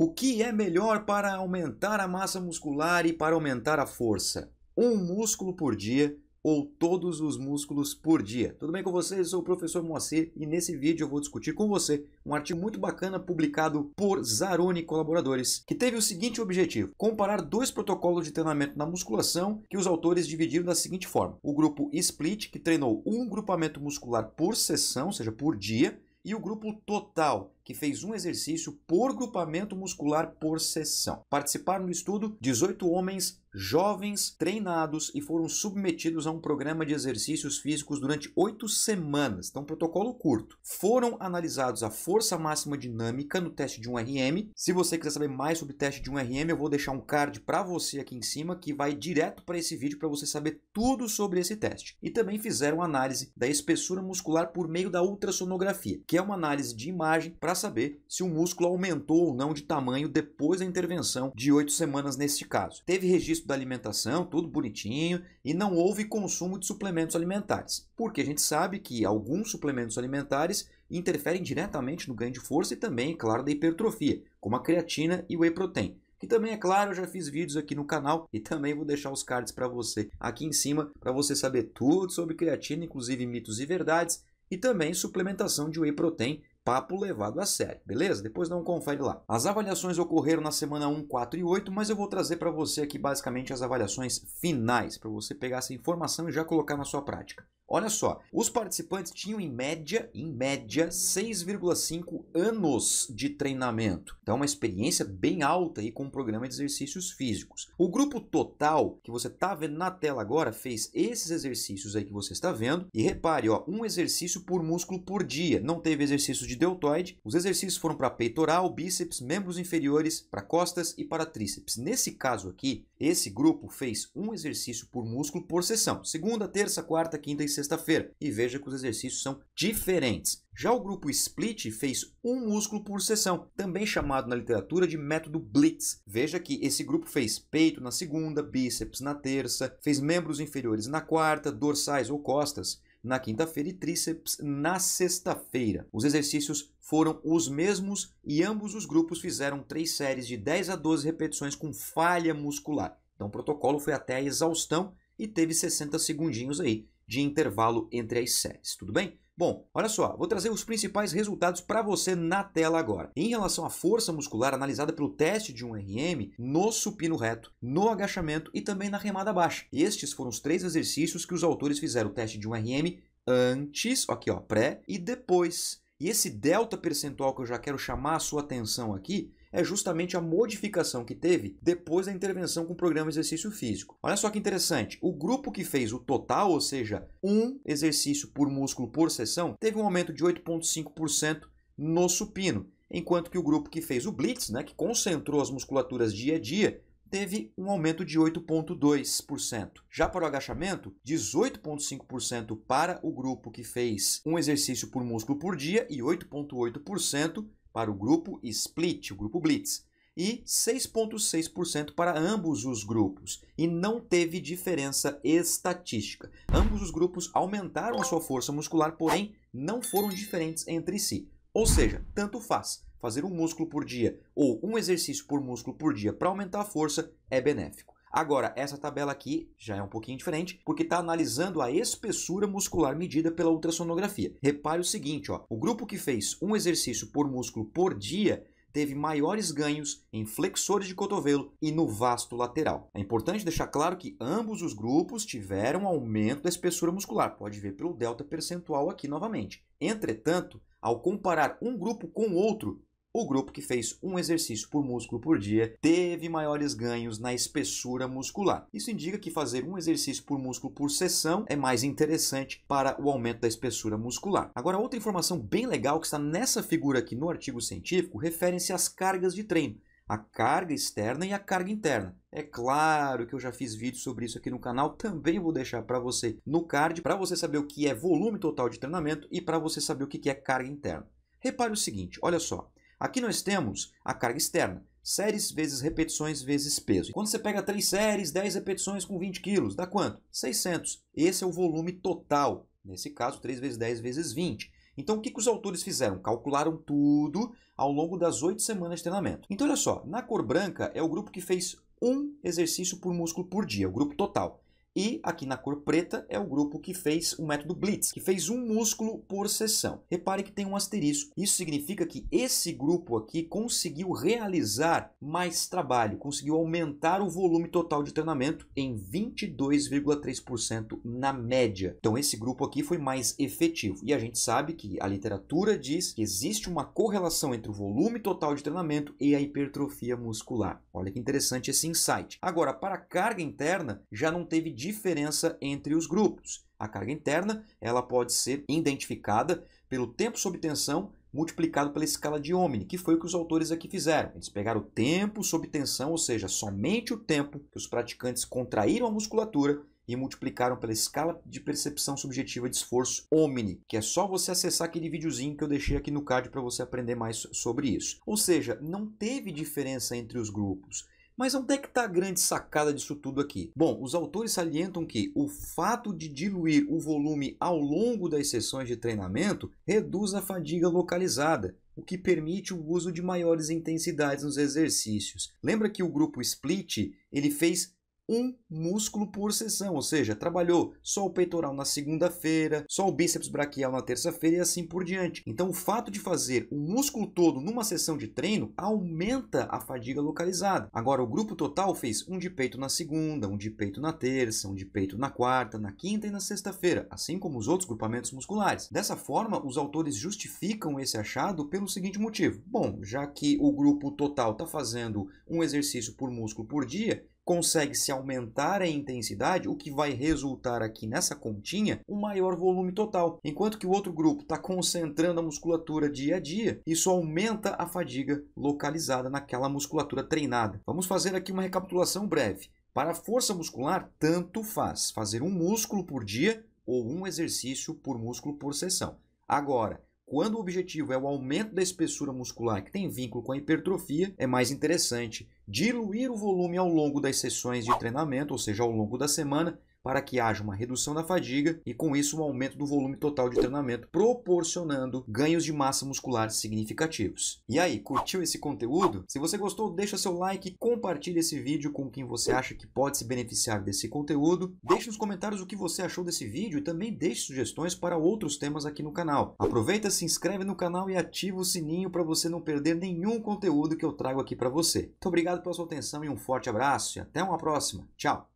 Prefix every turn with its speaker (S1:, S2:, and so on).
S1: O que é melhor para aumentar a massa muscular e para aumentar a força? Um músculo por dia ou todos os músculos por dia? Tudo bem com vocês? Eu sou o professor Moacir e nesse vídeo eu vou discutir com você um artigo muito bacana publicado por Zaroni colaboradores, que teve o seguinte objetivo: comparar dois protocolos de treinamento na musculação que os autores dividiram da seguinte forma. O grupo Split, que treinou um grupamento muscular por sessão, ou seja, por dia, e o grupo Total, que fez um exercício por grupamento muscular por sessão. Participaram do estudo 18 homens jovens treinados e foram submetidos a um programa de exercícios físicos durante oito semanas, então protocolo curto. Foram analisados a força máxima dinâmica no teste de 1RM. Se você quiser saber mais sobre o teste de 1RM, eu vou deixar um card para você aqui em cima que vai direto para esse vídeo para você saber tudo sobre esse teste. E também fizeram análise da espessura muscular por meio da ultrassonografia, que é uma análise de imagem para saber se o músculo aumentou ou não de tamanho depois da intervenção de oito semanas neste caso. Teve registro da alimentação, tudo bonitinho, e não houve consumo de suplementos alimentares, porque a gente sabe que alguns suplementos alimentares interferem diretamente no ganho de força e também, é claro, da hipertrofia, como a creatina e o whey protein que também é claro, eu já fiz vídeos aqui no canal e também vou deixar os cards para você aqui em cima para você saber tudo sobre creatina, inclusive mitos e verdades e também suplementação de whey protein papo levado a sério, beleza? Depois não confere lá. As avaliações ocorreram na semana 1, 4 e 8, mas eu vou trazer para você aqui basicamente as avaliações finais, para você pegar essa informação e já colocar na sua prática. Olha só, os participantes tinham em média, em média, 6,5 anos de treinamento. Então, uma experiência bem alta aí com o programa de exercícios físicos. O grupo total que você está vendo na tela agora fez esses exercícios aí que você está vendo. E repare, ó, um exercício por músculo por dia. Não teve exercício de deltoide, os exercícios foram para peitoral, bíceps, membros inferiores, para costas e para tríceps. Nesse caso aqui, esse grupo fez um exercício por músculo por sessão, segunda, terça, quarta, quinta e sexta-feira. E veja que os exercícios são diferentes. Já o grupo split fez um músculo por sessão, também chamado na literatura de método blitz. Veja que esse grupo fez peito na segunda, bíceps na terça, fez membros inferiores na quarta, dorsais ou costas na quinta-feira e tríceps na sexta-feira. Os exercícios foram os mesmos e ambos os grupos fizeram três séries de 10 a 12 repetições com falha muscular. Então o protocolo foi até a exaustão e teve 60 segundinhos aí de intervalo entre as séries, tudo bem? Bom, olha só, vou trazer os principais resultados para você na tela agora. Em relação à força muscular analisada pelo teste de um RM no supino reto, no agachamento e também na remada baixa. Estes foram os três exercícios que os autores fizeram o teste de um RM antes, aqui ó, pré e depois. E esse delta percentual que eu já quero chamar a sua atenção aqui é justamente a modificação que teve depois da intervenção com o programa exercício físico. Olha só que interessante, o grupo que fez o total, ou seja, um exercício por músculo por sessão, teve um aumento de 8,5% no supino, enquanto que o grupo que fez o blitz, né, que concentrou as musculaturas dia a dia, teve um aumento de 8,2%. Já para o agachamento, 18,5% para o grupo que fez um exercício por músculo por dia e 8,8% para o grupo Split, o grupo Blitz, e 6,6% para ambos os grupos, e não teve diferença estatística. Ambos os grupos aumentaram a sua força muscular, porém não foram diferentes entre si. Ou seja, tanto faz fazer um músculo por dia ou um exercício por músculo por dia para aumentar a força é benéfico. Agora, essa tabela aqui já é um pouquinho diferente, porque está analisando a espessura muscular medida pela ultrassonografia. Repare o seguinte, ó, o grupo que fez um exercício por músculo por dia teve maiores ganhos em flexores de cotovelo e no vasto lateral. É importante deixar claro que ambos os grupos tiveram aumento da espessura muscular, pode ver pelo delta percentual aqui novamente. Entretanto, ao comparar um grupo com outro, o grupo que fez um exercício por músculo por dia teve maiores ganhos na espessura muscular. Isso indica que fazer um exercício por músculo por sessão é mais interessante para o aumento da espessura muscular. Agora, outra informação bem legal que está nessa figura aqui no artigo científico referem-se às cargas de treino a carga externa e a carga interna. É claro que eu já fiz vídeo sobre isso aqui no canal, também vou deixar para você no card, para você saber o que é volume total de treinamento e para você saber o que é carga interna. Repare o seguinte, olha só, Aqui nós temos a carga externa, séries vezes repetições vezes peso. Quando você pega 3 séries, 10 repetições com 20 quilos, dá quanto? 600. Esse é o volume total, nesse caso 3 vezes 10 vezes 20. Então o que, que os autores fizeram? Calcularam tudo ao longo das 8 semanas de treinamento. Então olha só, na cor branca é o grupo que fez um exercício por músculo por dia, o grupo total. E aqui na cor preta é o grupo que fez o método Blitz, que fez um músculo por sessão. Repare que tem um asterisco. Isso significa que esse grupo aqui conseguiu realizar mais trabalho, conseguiu aumentar o volume total de treinamento em 22,3% na média. Então esse grupo aqui foi mais efetivo. E a gente sabe que a literatura diz que existe uma correlação entre o volume total de treinamento e a hipertrofia muscular. Olha que interessante esse insight. Agora, para a carga interna, já não teve diferença entre os grupos. A carga interna ela pode ser identificada pelo tempo sob tensão multiplicado pela escala de Omni, que foi o que os autores aqui fizeram. Eles pegaram o tempo sob tensão, ou seja, somente o tempo que os praticantes contraíram a musculatura e multiplicaram pela escala de percepção subjetiva de esforço Omni, que é só você acessar aquele videozinho que eu deixei aqui no card para você aprender mais sobre isso. Ou seja, não teve diferença entre os grupos. Mas onde é que está a grande sacada disso tudo aqui? Bom, os autores salientam que o fato de diluir o volume ao longo das sessões de treinamento reduz a fadiga localizada, o que permite o uso de maiores intensidades nos exercícios. Lembra que o grupo Split ele fez um músculo por sessão, ou seja, trabalhou só o peitoral na segunda-feira, só o bíceps braquial na terça-feira e assim por diante. Então, o fato de fazer o músculo todo numa sessão de treino aumenta a fadiga localizada. Agora, o grupo total fez um de peito na segunda, um de peito na terça, um de peito na quarta, na quinta e na sexta-feira, assim como os outros grupamentos musculares. Dessa forma, os autores justificam esse achado pelo seguinte motivo: bom, já que o grupo total está fazendo um exercício por músculo por dia, consegue se aumentar a intensidade, o que vai resultar aqui nessa continha, um maior volume total. Enquanto que o outro grupo está concentrando a musculatura dia a dia, isso aumenta a fadiga localizada naquela musculatura treinada. Vamos fazer aqui uma recapitulação breve. Para a força muscular, tanto faz fazer um músculo por dia ou um exercício por músculo por sessão. Agora, quando o objetivo é o aumento da espessura muscular que tem vínculo com a hipertrofia, é mais interessante diluir o volume ao longo das sessões de treinamento, ou seja, ao longo da semana, para que haja uma redução da fadiga e com isso um aumento do volume total de treinamento, proporcionando ganhos de massa muscular significativos. E aí, curtiu esse conteúdo? Se você gostou, deixa seu like, compartilha esse vídeo com quem você acha que pode se beneficiar desse conteúdo. Deixe nos comentários o que você achou desse vídeo e também deixe sugestões para outros temas aqui no canal. Aproveita, se inscreve no canal e ativa o sininho para você não perder nenhum conteúdo que eu trago aqui para você. Muito obrigado pela sua atenção e um forte abraço e até uma próxima. Tchau!